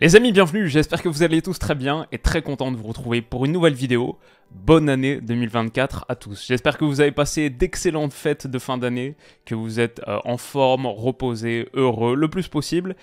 Les amis, bienvenue, j'espère que vous allez tous très bien et très content de vous retrouver pour une nouvelle vidéo. Bonne année 2024 à tous. J'espère que vous avez passé d'excellentes fêtes de fin d'année, que vous êtes euh, en forme, reposé, heureux le plus possible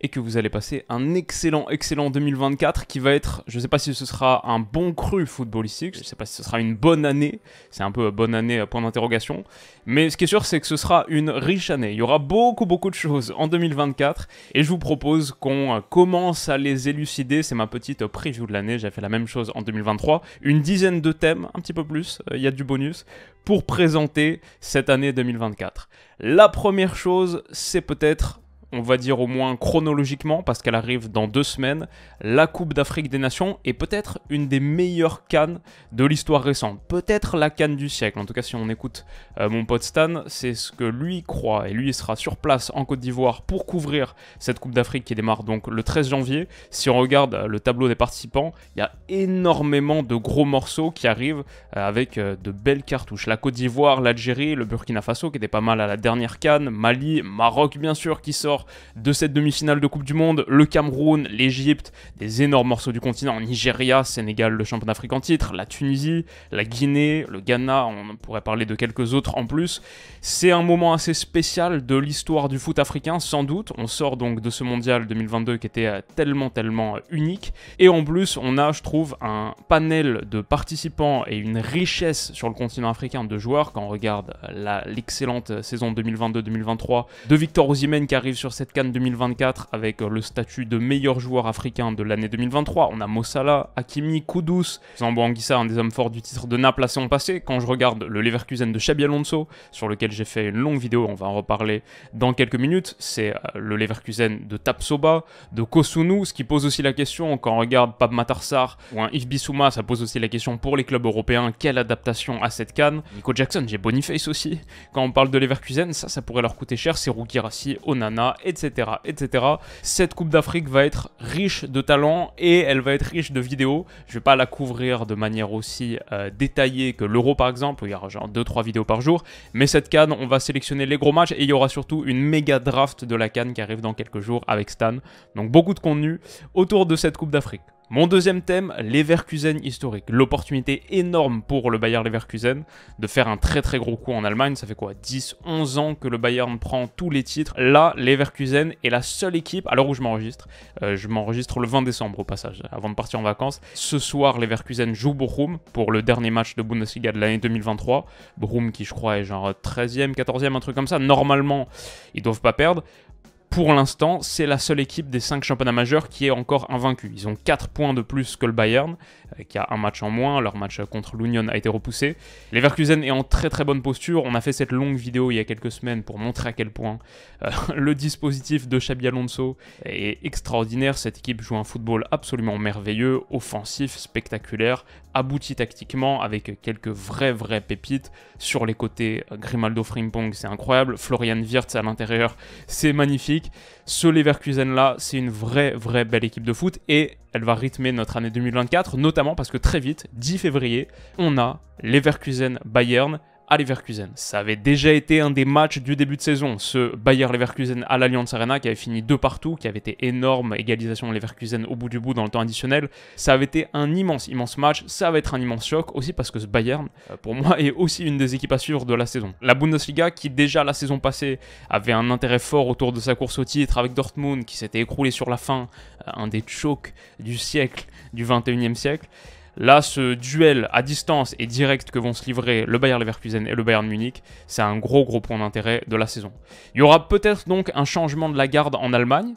et que vous allez passer un excellent, excellent 2024 qui va être, je ne sais pas si ce sera un bon cru footballistique, je ne sais pas si ce sera une bonne année, c'est un peu euh, bonne année euh, point d'interrogation, mais ce qui est sûr c'est que ce sera une riche année, il y aura beaucoup beaucoup de choses en 2024 et je vous propose qu'on euh, commence à les élucider, c'est ma petite preview de l'année, j'ai fait la même chose en 2023, une dizaine de thèmes, un petit peu plus, il y a du bonus, pour présenter cette année 2024. La première chose c'est peut-être on va dire au moins chronologiquement, parce qu'elle arrive dans deux semaines, la Coupe d'Afrique des Nations est peut-être une des meilleures cannes de l'histoire récente. Peut-être la canne du siècle. En tout cas, si on écoute euh, mon pote Stan, c'est ce que lui croit. Et lui, il sera sur place en Côte d'Ivoire pour couvrir cette Coupe d'Afrique qui démarre donc le 13 janvier. Si on regarde euh, le tableau des participants, il y a énormément de gros morceaux qui arrivent euh, avec de belles cartouches. La Côte d'Ivoire, l'Algérie, le Burkina Faso qui était pas mal à la dernière canne, Mali, Maroc bien sûr qui sort de cette demi-finale de Coupe du Monde, le Cameroun, l'Égypte, des énormes morceaux du continent, Nigeria, Sénégal, le champion d'Afrique en titre, la Tunisie, la Guinée, le Ghana, on pourrait parler de quelques autres en plus. C'est un moment assez spécial de l'histoire du foot africain, sans doute. On sort donc de ce mondial 2022 qui était tellement, tellement unique. Et en plus, on a, je trouve, un panel de participants et une richesse sur le continent africain de joueurs quand on regarde l'excellente saison 2022-2023 de Victor Osimhen qui arrive sur cette canne 2024 avec euh, le statut de meilleur joueur africain de l'année 2023. On a Mossala, Hakimi, Kudus, Zambo un des hommes forts du titre de Naples assez en passé, Quand je regarde le Leverkusen de Xabi Alonso, sur lequel j'ai fait une longue vidéo, on va en reparler dans quelques minutes, c'est euh, le Leverkusen de Tapsoba, de Kosunu, ce qui pose aussi la question quand on regarde Pab Matarsar ou un Yves Bissouma, ça pose aussi la question pour les clubs européens, quelle adaptation à cette canne, Nico Jackson, j'ai Boniface aussi. Quand on parle de Leverkusen, ça, ça pourrait leur coûter cher, c'est Rukirasi, Onana etc., etc. Cette Coupe d'Afrique va être riche de talents et elle va être riche de vidéos. Je vais pas la couvrir de manière aussi euh, détaillée que l'Euro par exemple, où il y aura genre 2-3 vidéos par jour. Mais cette canne, on va sélectionner les gros matchs et il y aura surtout une méga draft de la canne qui arrive dans quelques jours avec Stan. Donc beaucoup de contenu autour de cette Coupe d'Afrique. Mon deuxième thème, Leverkusen historique. L'opportunité énorme pour le Bayern Leverkusen de faire un très très gros coup en Allemagne. Ça fait quoi 10, 11 ans que le Bayern prend tous les titres. Là, Leverkusen est la seule équipe, Alors où je m'enregistre, euh, je m'enregistre le 20 décembre au passage, avant de partir en vacances. Ce soir, Leverkusen joue Bochum pour le dernier match de Bundesliga de l'année 2023. Bochum qui, je crois, est genre 13e, 14e, un truc comme ça. Normalement, ils doivent pas perdre pour l'instant, c'est la seule équipe des 5 championnats majeurs qui est encore invaincue. Ils ont 4 points de plus que le Bayern, euh, qui a un match en moins. Leur match contre l'Union a été repoussé. Leverkusen est en très très bonne posture. On a fait cette longue vidéo il y a quelques semaines pour montrer à quel point euh, le dispositif de Xabi Alonso est extraordinaire. Cette équipe joue un football absolument merveilleux, offensif, spectaculaire, abouti tactiquement avec quelques vrais vraies pépites. Sur les côtés, euh, Grimaldo Frimpong, c'est incroyable. Florian Wirtz à l'intérieur, c'est magnifique. Ce Leverkusen-là, c'est une vraie, vraie belle équipe de foot et elle va rythmer notre année 2024, notamment parce que très vite, 10 février, on a Leverkusen-Bayern à Leverkusen. Ça avait déjà été un des matchs du début de saison, ce bayern Leverkusen à l'Allianz Arena qui avait fini deux partout, qui avait été énorme, égalisation Leverkusen au bout du bout dans le temps additionnel. Ça avait été un immense, immense match, ça va être un immense choc aussi parce que ce Bayern, euh, pour moi, est aussi une des équipes à suivre de la saison. La Bundesliga qui déjà la saison passée avait un intérêt fort autour de sa course au titre avec Dortmund qui s'était écroulé sur la fin, euh, un des chocs du siècle, du 21e siècle. Là, ce duel à distance et direct que vont se livrer le Bayern Leverkusen et le Bayern Munich, c'est un gros gros point d'intérêt de la saison. Il y aura peut-être donc un changement de la garde en Allemagne,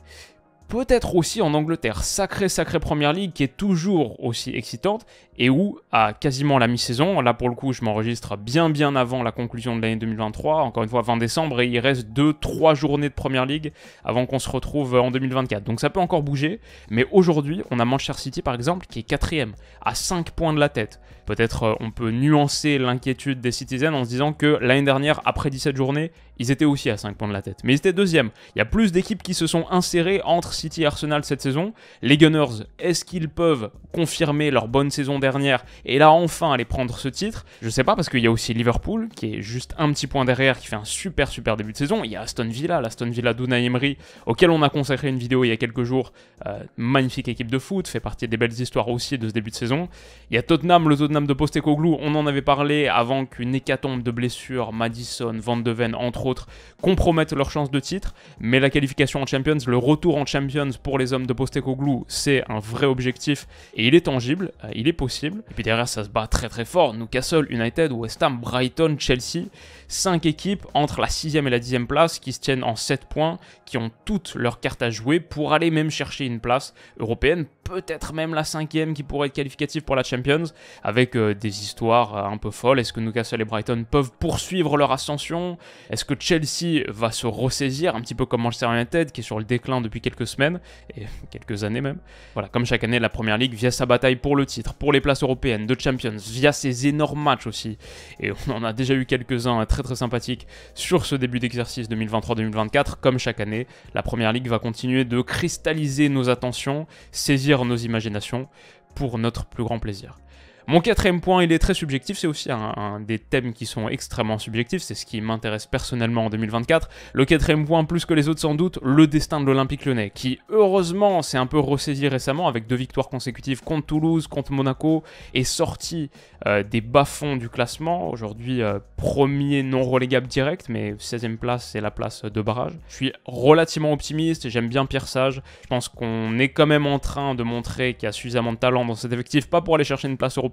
peut-être aussi en Angleterre. Sacrée, sacrée première ligue qui est toujours aussi excitante et où, à quasiment la mi-saison, là pour le coup, je m'enregistre bien bien avant la conclusion de l'année 2023, encore une fois 20 décembre, et il reste 2-3 journées de première ligue avant qu'on se retrouve en 2024. Donc ça peut encore bouger, mais aujourd'hui, on a Manchester City par exemple qui est quatrième, à 5 points de la tête. Peut-être euh, on peut nuancer l'inquiétude des Citizens en se disant que l'année dernière, après 17 journées, ils étaient aussi à 5 points de la tête. Mais ils étaient deuxième. Il y a plus d'équipes qui se sont insérées entre City et Arsenal cette saison. Les Gunners, est-ce qu'ils peuvent confirmer leur bonne saison dernière et là enfin aller prendre ce titre Je sais pas parce qu'il y a aussi Liverpool qui est juste un petit point derrière, qui fait un super super début de saison. Il y a Aston Villa, l'Aston Villa d'Una Emery, auquel on a consacré une vidéo il y a quelques jours. Euh, magnifique équipe de foot, fait partie des belles histoires aussi de ce début de saison. Il y a Tottenham, le Tottenham hommes de Postecoglou, on en avait parlé avant qu'une hécatombe de blessures, Madison, Van de Ven, entre autres, compromettent leur chance de titre. Mais la qualification en Champions, le retour en Champions pour les hommes de Postecoglou, c'est un vrai objectif et il est tangible, euh, il est possible. Et puis derrière, ça se bat très très fort. Newcastle, United, West Ham, Brighton, Chelsea, 5 équipes entre la 6e et la 10e place qui se tiennent en 7 points, qui ont toutes leurs cartes à jouer pour aller même chercher une place européenne, peut-être même la 5 qui pourrait être qualificative pour la Champions, avec euh, des histoires euh, un peu folles. Est-ce que Newcastle et Brighton peuvent poursuivre leur ascension Est-ce que Chelsea va se ressaisir, un petit peu comme Manchester United, qui est sur le déclin depuis quelques semaines, et quelques années même Voilà, comme chaque année, la Première Ligue, via sa bataille pour le titre, pour les places européennes, de Champions, via ses énormes matchs aussi, et on en a déjà eu quelques-uns hein, très très sympathiques sur ce début d'exercice 2023-2024, comme chaque année, la Première Ligue va continuer de cristalliser nos attentions, saisir nos imaginations, pour notre plus grand plaisir. Mon quatrième point, il est très subjectif, c'est aussi un, des thèmes qui sont extrêmement subjectifs, c'est ce qui m'intéresse personnellement en 2024. Le quatrième point, plus que les autres sans doute, le destin de l'Olympique lyonnais, qui heureusement s'est un peu ressaisi récemment avec deux victoires consécutives contre Toulouse, contre Monaco, et sorti euh, des bas-fonds du classement, aujourd'hui euh, premier non relégable direct, mais 16 e place, c'est la place de barrage. Je suis relativement optimiste, j'aime bien Pierre Sage, je pense qu'on est quand même en train de montrer qu'il y a suffisamment de talent dans cet effectif, pas pour aller chercher une place européenne,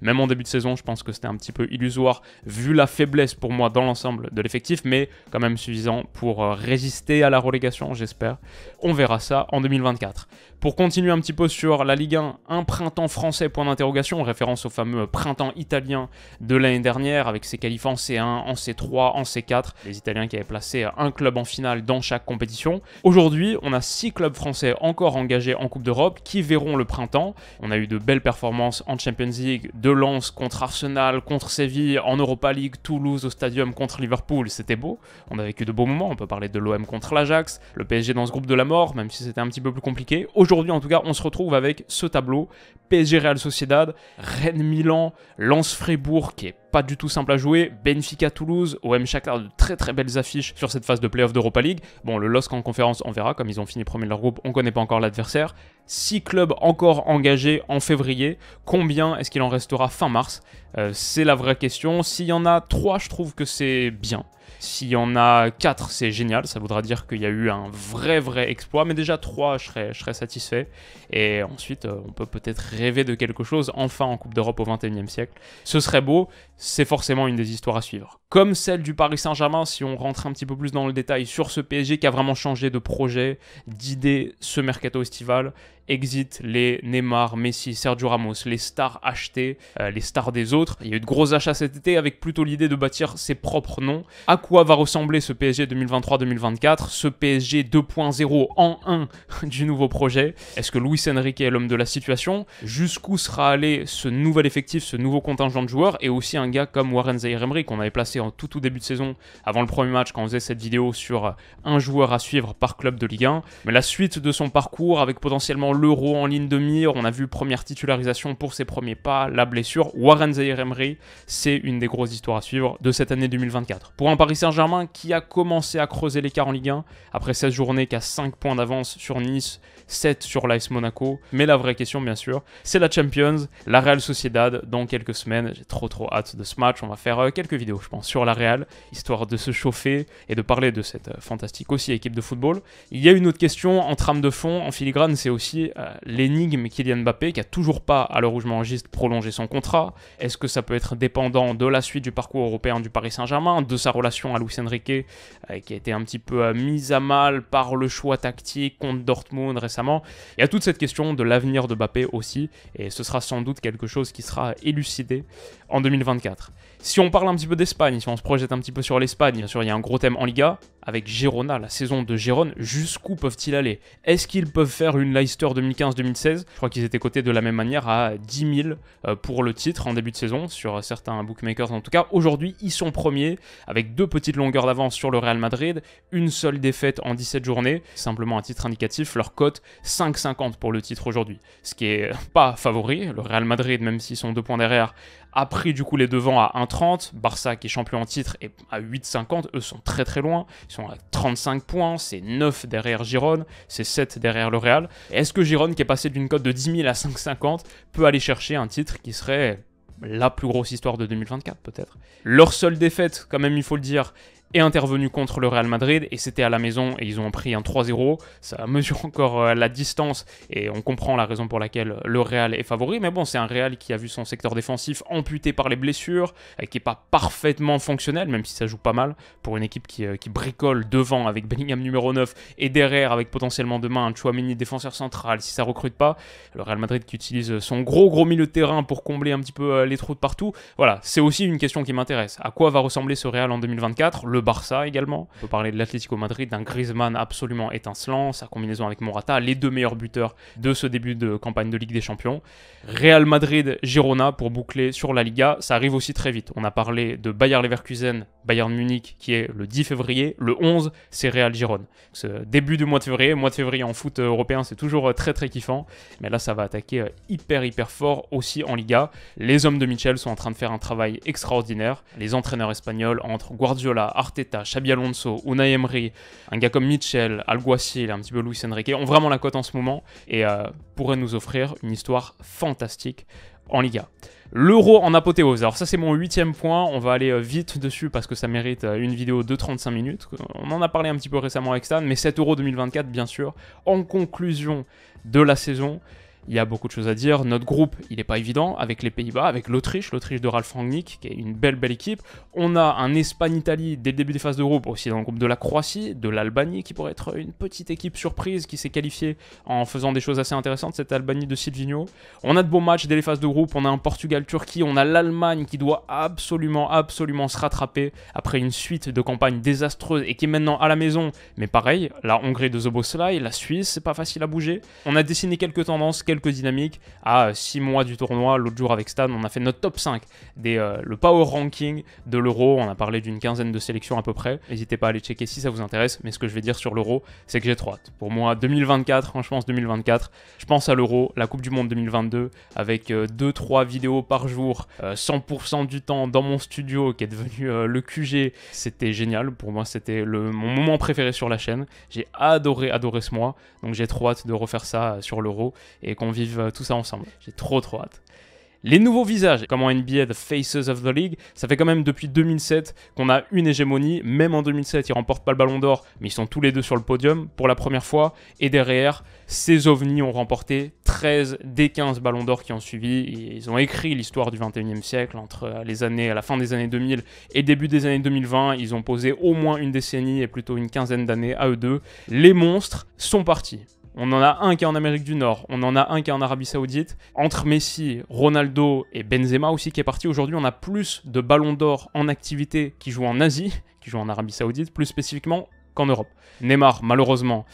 même en début de saison, je pense que c'était un petit peu illusoire vu la faiblesse pour moi dans l'ensemble de l'effectif, mais quand même suffisant pour euh, résister à la relégation, j'espère. On verra ça en 2024. Pour continuer un petit peu sur la Ligue 1, un printemps français, point d'interrogation, référence au fameux printemps italien de l'année dernière, avec ses qualifs en C1, en C3, en C4, les Italiens qui avaient placé un club en finale dans chaque compétition. Aujourd'hui, on a six clubs français encore engagés en Coupe d'Europe qui verront le printemps. On a eu de belles performances en Champions de Lens contre Arsenal, contre Séville, en Europa League, Toulouse au Stadium contre Liverpool, c'était beau. On a vécu de beaux moments, on peut parler de l'OM contre l'Ajax, le PSG dans ce groupe de la mort, même si c'était un petit peu plus compliqué. Aujourd'hui, en tout cas, on se retrouve avec ce tableau PSG Real Sociedad, Rennes Milan, Lens Fribourg qui est pas du tout simple à jouer. Benfica Toulouse, OM Shakhtar, de très très belles affiches sur cette phase de playoff d'Europa League. Bon, le LOSC en conférence, on verra, comme ils ont fini premier de leur groupe, on connaît pas encore l'adversaire. 6 clubs encore engagés en février. Combien est-ce qu'il en restera fin mars euh, C'est la vraie question. S'il y en a 3, je trouve que c'est bien. S'il y en a 4, c'est génial. Ça voudra dire qu'il y a eu un vrai, vrai exploit. Mais déjà 3, je serais, je serais satisfait. Et ensuite, euh, on peut peut-être rêver de quelque chose enfin en Coupe d'Europe au XXIe siècle. Ce serait beau. C'est forcément une des histoires à suivre. Comme celle du Paris Saint-Germain, si on rentre un petit peu plus dans le détail sur ce PSG qui a vraiment changé de projet, d'idée ce mercato estival, Exit les Neymar, Messi, Sergio Ramos, les stars achetées, euh, les stars des autres. Il y a eu de gros achats cet été avec plutôt l'idée de bâtir ses propres noms. À quoi va ressembler ce PSG 2023-2024 Ce PSG 2.0 en 1 du nouveau projet Est-ce que Luis Enrique est l'homme de la situation Jusqu'où sera allé ce nouvel effectif, ce nouveau contingent de joueurs et aussi un gars comme Warren zaïre qu'on avait placé en tout tout début de saison avant le premier match quand on faisait cette vidéo sur euh, un joueur à suivre par club de Ligue 1. Mais la suite de son parcours avec potentiellement l'euro en ligne de mire, on a vu première titularisation pour ses premiers pas, la blessure. Warren Zaire Emery, c'est une des grosses histoires à suivre de cette année 2024. Pour un Paris Saint-Germain qui a commencé à creuser l'écart en Ligue 1, après 16 journées qui a 5 points d'avance sur Nice, 7 sur l'AS Monaco, mais la vraie question bien sûr, c'est la Champions, la Real Sociedad dans quelques semaines, j'ai trop trop hâte de ce match, on va faire euh, quelques vidéos je pense sur la Real, histoire de se chauffer et de parler de cette euh, fantastique aussi équipe de football. Il y a une autre question en trame de fond, en filigrane, c'est aussi euh, l'énigme Kylian Mbappé, qui a toujours pas, à l'heure où je m'enregistre, prolongé son contrat. Est-ce que ça peut être dépendant de la suite du parcours européen du Paris Saint-Germain, de sa relation à Luis Enrique, euh, qui a été un petit peu euh, mise à mal par le choix tactique contre Dortmund récemment Il y a toute cette question de l'avenir de Mbappé aussi, et ce sera sans doute quelque chose qui sera élucidé en 2024. Si on parle un petit peu d'Espagne, si on se projette un petit peu sur l'Espagne, bien sûr, il y a un gros thème en Liga, avec Girona, la saison de Girone, jusqu'où peuvent-ils aller Est-ce qu'ils peuvent faire une Leicester 2015-2016 Je crois qu'ils étaient cotés de la même manière à 10 000 euh, pour le titre en début de saison, sur euh, certains bookmakers en tout cas. Aujourd'hui, ils sont premiers, avec deux petites longueurs d'avance sur le Real Madrid, une seule défaite en 17 journées, simplement un titre indicatif, leur cote 5,50 pour le titre aujourd'hui, ce qui est pas favori. Le Real Madrid, même s'ils sont deux points derrière, a pris du coup les devants à 1,30. Barça, qui est champion en titre, est à 8,50. Eux sont très très loin. Ils sont à 35 points. C'est 9 derrière Girone, C'est 7 derrière L'Oréal. Est-ce que Giron, qui est passé d'une cote de 10 000 à 5,50, peut aller chercher un titre qui serait la plus grosse histoire de 2024 peut-être. Leur seule défaite, quand même il faut le dire, est intervenu contre le Real Madrid et c'était à la maison et ils ont pris un 3-0. Ça mesure encore euh, la distance et on comprend la raison pour laquelle le Real est favori. Mais bon, c'est un Real qui a vu son secteur défensif amputé par les blessures, et qui n'est pas parfaitement fonctionnel, même si ça joue pas mal pour une équipe qui, euh, qui bricole devant avec Bellingham numéro 9 et derrière avec potentiellement demain un Chouamini défenseur central si ça recrute pas. Le Real Madrid qui utilise son gros gros milieu de terrain pour combler un petit peu euh, les trous de partout. Voilà, c'est aussi une question qui m'intéresse. À quoi va ressembler ce Real en 2024 Le Barça également. On peut parler de l'Atlético Madrid, d'un Griezmann absolument étincelant, sa combinaison avec Morata, les deux meilleurs buteurs de ce début de campagne de Ligue des Champions. Real Madrid, Girona pour boucler sur la Liga, ça arrive aussi très vite. On a parlé de Bayern Leverkusen, Bayern Munich qui est le 10 février, le 11 c'est Real Girona Ce début du mois de février, mois de février en foot européen, c'est toujours très très kiffant, mais là ça va attaquer hyper hyper fort aussi en Liga. Les hommes de Michel sont en train de faire un travail extraordinaire. Les entraîneurs espagnols entre Guardiola, Arthur Arteta, Xabi Alonso, Unai Emery, un gars comme Mitchell, Alguacil, un petit peu Luis Enrique ont vraiment la cote en ce moment et euh, pourraient nous offrir une histoire fantastique en Liga. L'euro en apothéose. Alors ça c'est mon huitième point, on va aller euh, vite dessus parce que ça mérite euh, une vidéo de 35 minutes. On en a parlé un petit peu récemment avec Stan, mais cet euro 2024 bien sûr, en conclusion de la saison il y a beaucoup de choses à dire. Notre groupe, il n'est pas évident avec les Pays-Bas, avec l'Autriche, l'Autriche de Ralf Rangnick, qui est une belle, belle équipe. On a un Espagne-Italie dès le début des phases de groupe, aussi dans le groupe de la Croatie, de l'Albanie, qui pourrait être une petite équipe surprise qui s'est qualifiée en faisant des choses assez intéressantes, cette Albanie de Silvino. On a de bons matchs dès les phases de groupe, on a un Portugal-Turquie, on a l'Allemagne qui doit absolument, absolument se rattraper après une suite de campagnes désastreuses et qui est maintenant à la maison. Mais pareil, la Hongrie de Zoboslai, la Suisse, c'est pas facile à bouger. On a dessiné quelques tendances, quelques quelques dynamiques à 6 mois du tournoi. L'autre jour avec Stan, on a fait notre top 5 des euh, le power ranking de l'euro. On a parlé d'une quinzaine de sélections à peu près. N'hésitez pas à aller checker si ça vous intéresse. Mais ce que je vais dire sur l'euro, c'est que j'ai trop hâte. Pour moi, 2024, franchement, je 2024, je pense à l'euro, la Coupe du Monde 2022, avec 2-3 euh, vidéos par jour, 100% euh, du temps dans mon studio qui est devenu le QG. C'était génial. Pour moi, c'était mon moment préféré sur la chaîne. J'ai adoré, adoré ce mois. Donc j'ai trop hâte de refaire ça sur l'euro. Et on vive euh, tout ça ensemble. J'ai trop trop hâte. Les nouveaux visages, comme NBA, The Faces of the League, ça fait quand même depuis 2007 qu'on a une hégémonie. Même en 2007, ils remportent pas le ballon d'or, mais ils sont tous les deux sur le podium pour la première fois. Et derrière, ces ovnis ont remporté 13 des 15 ballons d'or qui ont suivi. ils ont écrit l'histoire du 21e siècle entre euh, les années, à la fin des années 2000 et début des années 2020. Ils ont posé au moins une décennie et plutôt une quinzaine d'années à eux deux. Les monstres sont partis. On en a un qui est en Amérique du Nord, on en a un qui est en Arabie Saoudite. Entre Messi, Ronaldo et Benzema aussi qui est parti, aujourd'hui on a plus de ballons d'or en activité qui jouent en Asie, qui jouent en Arabie Saoudite, plus spécifiquement qu'en Europe. Neymar, malheureusement,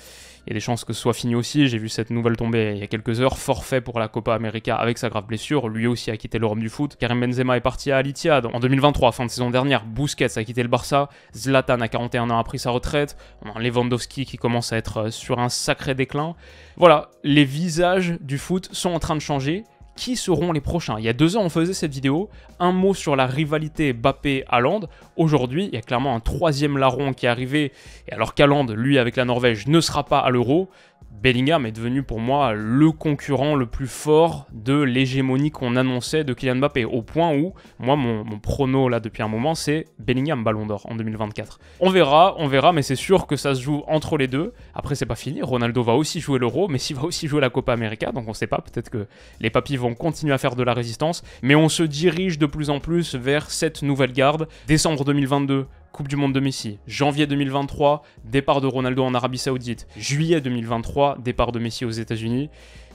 y a des chances que ce soit fini aussi. J'ai vu cette nouvelle tomber il y a quelques heures. Forfait pour la Copa América avec sa grave blessure. Lui aussi a quitté le du foot. Karim Benzema est parti à Alitiad en 2023, fin de saison dernière. Busquets a quitté le Barça. Zlatan à 41 ans a pris sa retraite. Lewandowski qui commence à être euh, sur un sacré déclin. Voilà, les visages du foot sont en train de changer qui seront les prochains. Il y a deux ans, on faisait cette vidéo, un mot sur la rivalité bappé hallande Aujourd'hui, il y a clairement un troisième larron qui est arrivé, et alors qu'Aland, lui, avec la Norvège, ne sera pas à l'Euro, Bellingham est devenu pour moi le concurrent le plus fort de l'hégémonie qu'on annonçait de Kylian Mbappé, au point où, moi, mon, prono là depuis un moment, c'est Bellingham Ballon d'Or en 2024. On verra, on verra, mais c'est sûr que ça se joue entre les deux. Après, c'est pas fini, Ronaldo va aussi jouer l'Euro, s'il va aussi jouer la Copa América, donc on sait pas, peut-être que les papis vont continuer à faire de la résistance, mais on se dirige de plus en plus vers cette nouvelle garde. Décembre 2022, Coupe du Monde de Messi. Janvier 2023, départ de Ronaldo en Arabie Saoudite. Juillet 2023, départ de Messi aux États-Unis.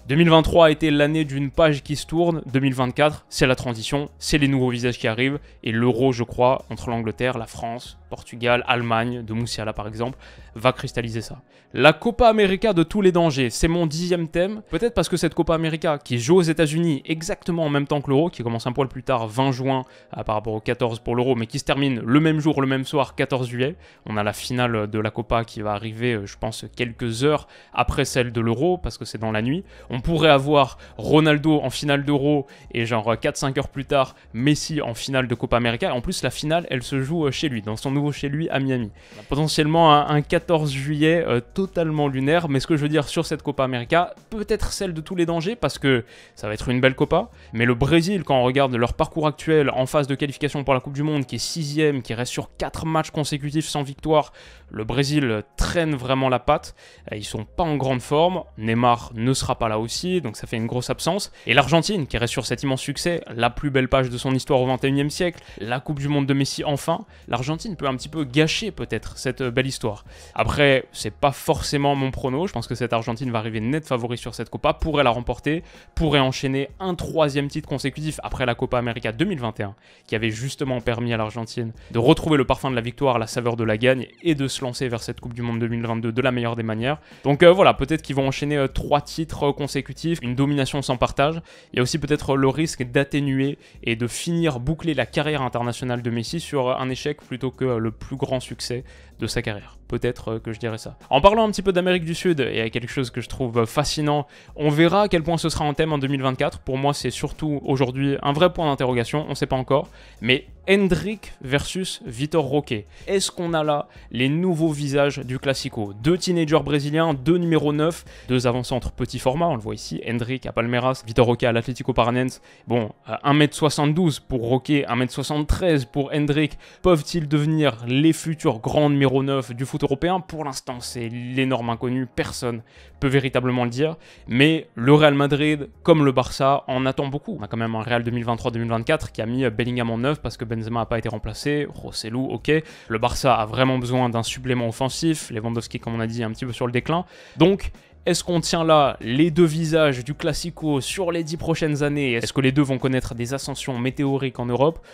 2023 a été l'année d'une page qui se tourne, 2024 c'est la transition, c'est les nouveaux visages qui arrivent, et l'euro je crois, entre l'Angleterre, la France, Portugal, Allemagne, de Moussiala par exemple, va cristalliser ça. La Copa América de tous les dangers, c'est mon dixième thème, peut-être parce que cette Copa América qui joue aux États-Unis exactement en même temps que l'euro, qui commence un poil plus tard, 20 juin euh, par rapport au 14 pour l'euro, mais qui se termine le même jour, le même soir, 14 juillet, on a la finale de la Copa qui va arriver euh, je pense quelques heures après celle de l'euro, parce que c'est dans la nuit on pourrait avoir Ronaldo en finale d'Euro et genre 4-5 euh, heures plus tard, Messi en finale de Copa América. En plus, la finale, elle se joue euh, chez lui, dans son nouveau chez lui à Miami. Potentiellement un, 14 juillet euh, totalement lunaire, mais ce que je veux dire sur cette Copa América, peut-être celle de tous les dangers, parce que ça va être une belle Copa, mais le Brésil, quand on regarde leur parcours actuel en phase de qualification pour la Coupe du Monde, qui est 6 qui reste sur 4 matchs consécutifs sans victoire, le Brésil traîne vraiment la patte, ils sont pas en grande forme, Neymar ne sera pas là donc ça fait une grosse absence. Et l'Argentine, qui reste sur cet immense succès, la plus belle page de son histoire au 21e siècle, la Coupe du Monde de Messi enfin, l'Argentine peut un petit peu gâcher peut-être cette euh, belle histoire. Après, c'est pas forcément mon prono, je pense que cette Argentine va arriver net favori sur cette Copa, pourrait la remporter, pourrait enchaîner un troisième titre consécutif après la Copa América 2021, qui avait justement permis à l'Argentine de retrouver le parfum de la victoire, la saveur de la gagne et de se lancer vers cette Coupe du Monde 2022 de la meilleure des manières. Donc euh, voilà, peut-être qu'ils vont enchaîner euh, trois titres consécutifs une domination sans partage. Il y a aussi peut-être le risque d'atténuer et de finir boucler la carrière internationale de Messi sur un échec plutôt que le plus grand succès de sa carrière. Peut-être que je dirais ça. En parlant un petit peu d'Amérique du Sud il y a quelque chose que je trouve fascinant, on verra à quel point ce sera un thème en 2024. Pour moi, c'est surtout aujourd'hui un vrai point d'interrogation, on ne sait pas encore, mais Hendrick versus Vitor Roque. Est-ce qu'on a là les nouveaux visages du Classico Deux teenagers brésiliens, deux numéro 9, deux avancés entre petits format, on le voit ici, Hendrick à Palmeiras, Vitor Roque à l'Atlético Paranense. Bon, 1m72 euh, pour Roque, 1m73 pour Hendrick. Peuvent-ils devenir les futurs grands numéro 9 du foot européen Pour l'instant, c'est l'énorme inconnu, personne peut véritablement le dire. Mais le Real Madrid, comme le Barça, en attend beaucoup. On a quand même un Real 2023-2024 qui a mis Bellingham en 9 parce que Benzema n'a pas été remplacé, Rossellou, oh, ok. Le Barça a vraiment besoin d'un supplément offensif, Lewandowski, comme on a dit, un petit peu sur le déclin. Donc, est-ce qu'on tient là les deux visages du Classico sur les dix prochaines années Est-ce que les deux vont connaître des ascensions météoriques en Europe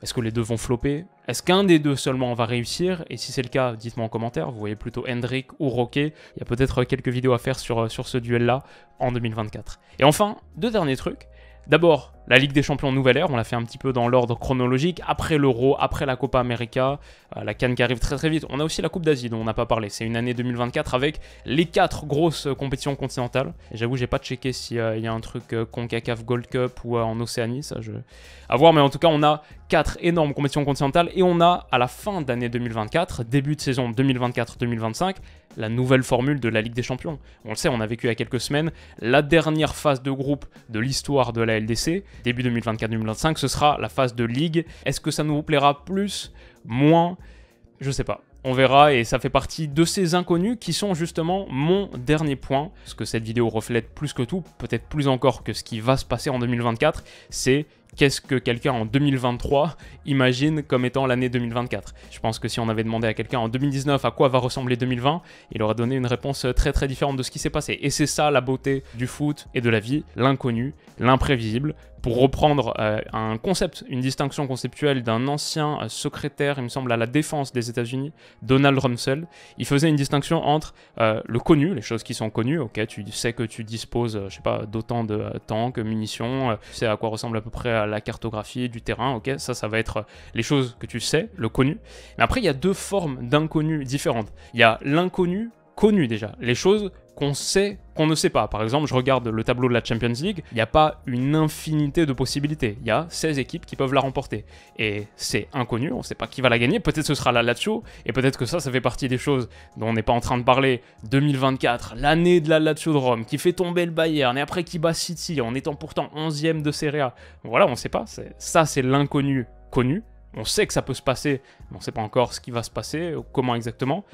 est-ce que les deux vont flopper Est-ce qu'un des deux seulement va réussir Et si c'est le cas, dites-moi en commentaire. Vous voyez plutôt Hendrik ou Roquet. Il y a peut-être quelques vidéos à faire sur, euh, sur ce duel-là en 2024. Et enfin, deux derniers trucs. D'abord, la Ligue des Champions Nouvelle Ère, on l'a fait un petit peu dans l'ordre chronologique, après l'Euro, après la Copa América, euh, la Cannes qui arrive très très vite. On a aussi la Coupe d'Asie dont on n'a pas parlé. C'est une année 2024 avec les quatre grosses euh, compétitions continentales. J'avoue, j'ai pas checké s'il y a un truc euh, CONCACAF Gold Cup ou en Océanie, ça je. à voir, mais en tout cas, on a quatre énormes compétitions continentales et on a à la fin d'année 2024, début de saison 2024-2025, la nouvelle formule de la Ligue des Champions. On le sait, on a vécu il y a quelques semaines la dernière phase de groupe de l'histoire de la LDC. Début 2024-2025, ce sera la phase de Ligue. Est-ce que ça nous plaira plus, moins Je sais pas. On verra et ça fait partie de ces inconnus qui sont justement mon dernier point. Ce que cette vidéo reflète plus que tout, peut-être plus encore que ce qui va se passer en 2024, c'est qu'est-ce que quelqu'un en 2023 imagine comme étant l'année 2024. Je pense que si on avait demandé à quelqu'un en 2019 à quoi va ressembler 2020, il aurait donné une réponse euh, très très différente de ce qui s'est passé. Et c'est ça la beauté du foot et de la vie, l'inconnu, l'imprévisible, pour reprendre euh, un concept, une distinction conceptuelle d'un ancien euh, secrétaire, il me semble, à la défense des États-Unis, Donald Rumsfeld, il faisait une distinction entre euh, le connu, les choses qui sont connues, ok, tu sais que tu disposes, je sais pas, d'autant de tanks, munitions, tu sais à quoi ressemble à peu près à la cartographie du terrain, ok, ça, ça va être les choses que tu sais, le connu. Mais après, il y a deux formes d'inconnu différentes. Il y a l'inconnu connu déjà, les choses qu'on sait, qu'on ne sait pas. Par exemple, je regarde le tableau de la Champions League, il n'y a pas une infinité de possibilités. Il y a 16 équipes qui peuvent la remporter. Et c'est inconnu, on ne sait pas qui va la gagner. Peut-être ce sera la Lazio, et peut-être que ça, ça fait partie des choses dont on n'est pas en train de parler. 2024, l'année de la Lazio de Rome, qui fait tomber le Bayern, et après qui bat City, en étant pourtant 11 e de Serie A. Voilà, on ne sait pas. Ça, c'est l'inconnu connu. On sait que ça peut se passer, mais on ne sait pas encore ce qui va se passer, comment exactement.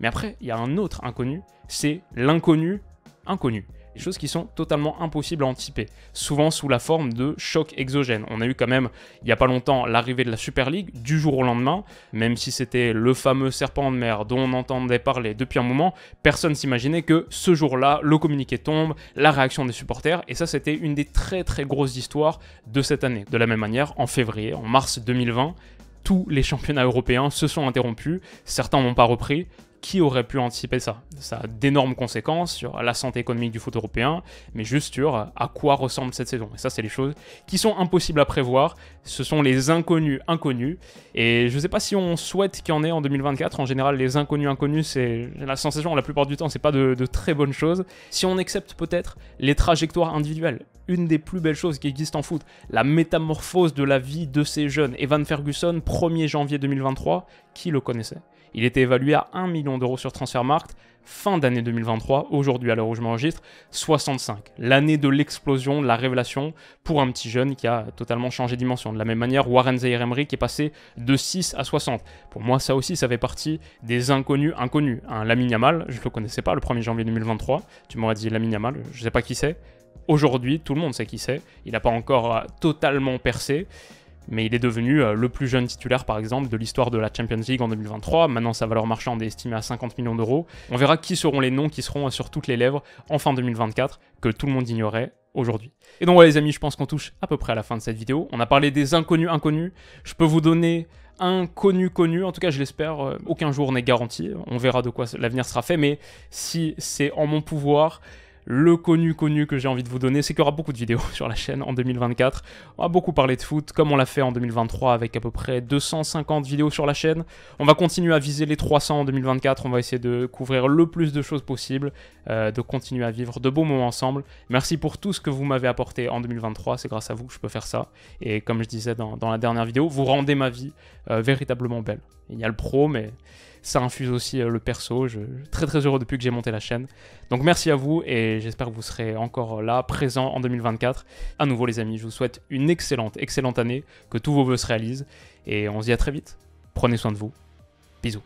Mais après, il y a un autre inconnu, c'est l'inconnu inconnu. Des choses qui sont totalement impossibles à anticiper, souvent sous la forme de chocs exogènes. On a eu quand même, il n'y a pas longtemps, l'arrivée de la Super League du jour au lendemain, même si c'était le fameux serpent de mer dont on entendait parler depuis un moment, personne s'imaginait que ce jour-là, le communiqué tombe, la réaction des supporters, et ça c'était une des très très grosses histoires de cette année. De la même manière, en février, en mars 2020, tous les championnats européens se sont interrompus, certains n'ont pas repris, qui aurait pu anticiper ça Ça a d'énormes conséquences sur la santé économique du foot européen, mais juste sur euh, à quoi ressemble cette saison. Et ça, c'est les choses qui sont impossibles à prévoir. Ce sont les inconnus inconnus. Et je ne sais pas si on souhaite qu'il y en ait en 2024. En général, les inconnus inconnus, c'est la sensation la plupart du temps, c'est pas de, de très bonnes choses. Si on accepte peut-être les trajectoires individuelles, une des plus belles choses qui existent en foot, la métamorphose de la vie de ces jeunes. Evan Ferguson, 1er janvier 2023, qui le connaissait il était évalué à 1 million d'euros sur Transfermarkt, fin d'année 2023, aujourd'hui à l'heure où je m'enregistre, 65. L'année de l'explosion, de la révélation pour un petit jeune qui a totalement changé de dimension. De la même manière, Warren Zaire Emery qui est passé de 6 à 60. Pour moi, ça aussi, ça fait partie des inconnus inconnus. Un Lamine Yamal, je ne le connaissais pas le 1er janvier 2023. Tu m'aurais dit Lamine Yamal, je ne sais pas qui c'est. Aujourd'hui, tout le monde sait qui c'est. Il n'a pas encore euh, totalement percé mais il est devenu euh, le plus jeune titulaire par exemple de l'histoire de la Champions League en 2023. Maintenant sa valeur marchande est estimée à 50 millions d'euros. On verra qui seront les noms qui seront euh, sur toutes les lèvres en fin 2024 que tout le monde ignorait aujourd'hui. Et donc voilà les amis, je pense qu'on touche à peu près à la fin de cette vidéo. On a parlé des inconnus inconnus. Je peux vous donner un connu connu, en tout cas je l'espère, euh, aucun jour n'est garanti. On verra de quoi l'avenir sera fait, mais si c'est en mon pouvoir, le connu connu que j'ai envie de vous donner, c'est qu'il y aura beaucoup de vidéos sur la chaîne en 2024. On va beaucoup parler de foot, comme on l'a fait en 2023 avec à peu près 250 vidéos sur la chaîne. On va continuer à viser les 300 en 2024, on va essayer de couvrir le plus de choses possible, euh, de continuer à vivre de beaux moments ensemble. Merci pour tout ce que vous m'avez apporté en 2023, c'est grâce à vous que je peux faire ça. Et comme je disais dans, la dernière vidéo, vous rendez ma vie euh, véritablement belle. Il y a le pro, mais ça infuse aussi euh, le perso. Je, suis très très heureux depuis que j'ai monté la chaîne. Donc merci à vous et j'espère que vous serez encore là, présent en 2024. À nouveau les amis, je vous souhaite une excellente, excellente année, que tous vos voeux se réalisent et on se dit à très vite. Prenez soin de vous. Bisous.